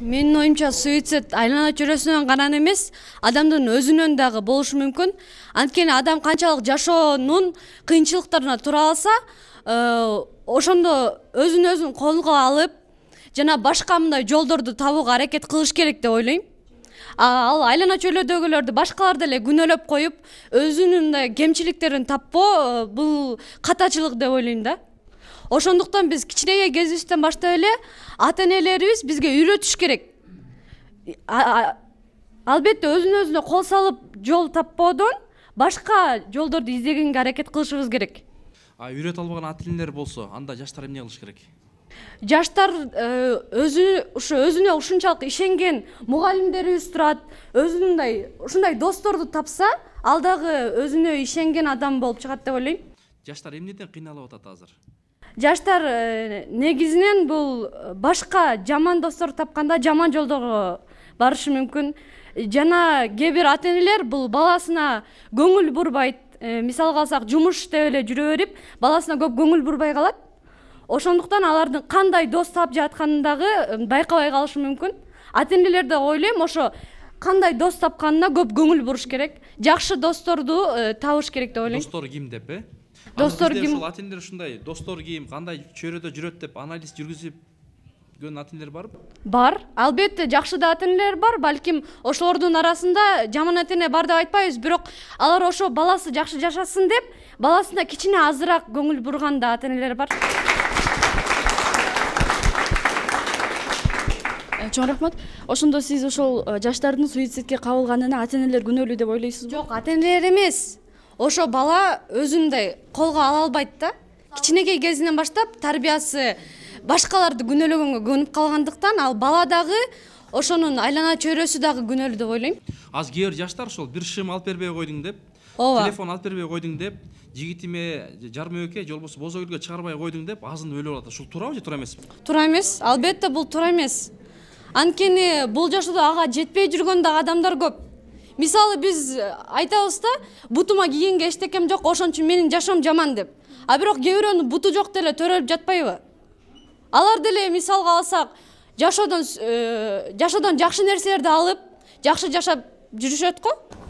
менин оюмча суицид айлана чөйрөсүнөн гана эмес адамдын өзүнөн дагы болушу мүмкүн анткени адам канчалык жашоонун кыйынчылыктарына тура алса э, ошондо өзүн өзүн колго алып жана башка мындай жолдорду табууга аракет кылыш керек деп ойлойм ал айлана чөйрөдөгүлөрдү башкаларды деле күнөөлөп коюп өзүнүн мындай кемчиликтерин таппоо э, бул катачылык деп ойлойм да ошондуктан биз кичинекей кезибизден баштап эле ата энелерибиз бизге үйрөтүш керек албетте өзүн өзүнө кол салып жол таппоодон башка жолдорду издегенге аракет кылышыбыз керек а үйрөтө албаган ата энелер болсо анда жаштар эмне кылыш керек жаштар э, өзү ушу өзүнө ушунчалык ишенген мугалимдерибиз турат өзүндөй ушундай досторду тапса ал дагы өзүнө ишенген адам болуп чыгат деп ойлойм жаштар эмнеден кыйналып атат азыр жаштар э, негизинен бул э, башка жаман достор тапканда жаман жолдорго барышы мүмкүн жана кээ бир ата энелер бул баласына көңүл бурбайт э, мисалга алсак жумуш иштеп эле жүрө берип баласына көп көңүл бурбай калат ошондуктан алардын кандай дос таап жатканын дагы байкабай калышы мүмкүн ата энелер да ойлойм ошо кандай дос тапканына көп көңүл буруш керек жакшы досторду табыш керек деп ойлойм достор ким деп э достор ким ушул ата энелер ушундай достор ким кандай чөйрөдө жүрөт деп анализ жүргүзүпгөн ата энелер барбы бар албетте жакшы да ата энелер бар балким ошолордун арасында жаман ата эне бар деп айтпайбыз бирок алар ошо баласы жакшы жашасын деп баласына кичине азыраак көңүл бурган да ата энелер бар э, чоң рахмат ошондо сиз ошол э, жаштардын суицидке кабылганына ата энелер күнөөлүү деп ойлойсузбу жок ата энелер эмес ошо бала өзүн мындай колго ала албайт да кичинекей кезинен баштап тарбиясы башкаларды күнөөлөгөнгө көнүп калгандыктан ал бала дагы ошонун айлана чөйрөсү дагы күнөөлүү деп ойлойм азыр кээ бир жаштар ошол бир шым алып бербей койдуң деп ооба телефон алып бербей койдуң деп жигитиме жармабөккө же болбосо бозогүлгө чыгарбай койдуң деп азын өлүп алат ушул туурабы же туура эмеспи туура эмес албетте бул туура эмес анткени бул жашоодо ага жетпей жүргөн дагы адамдар көп мисалы биз айтабыз да бутума кийгенге эчтекем жок ошон үчүн менин жашоом жаман деп а бирок кээ бирөөнүн буту жок деле төрөлүп жатпайбы алар деле мисалга алсак жашоодон жашоодон жакшы нерселерди алып жакшы жашап жүрүшөт го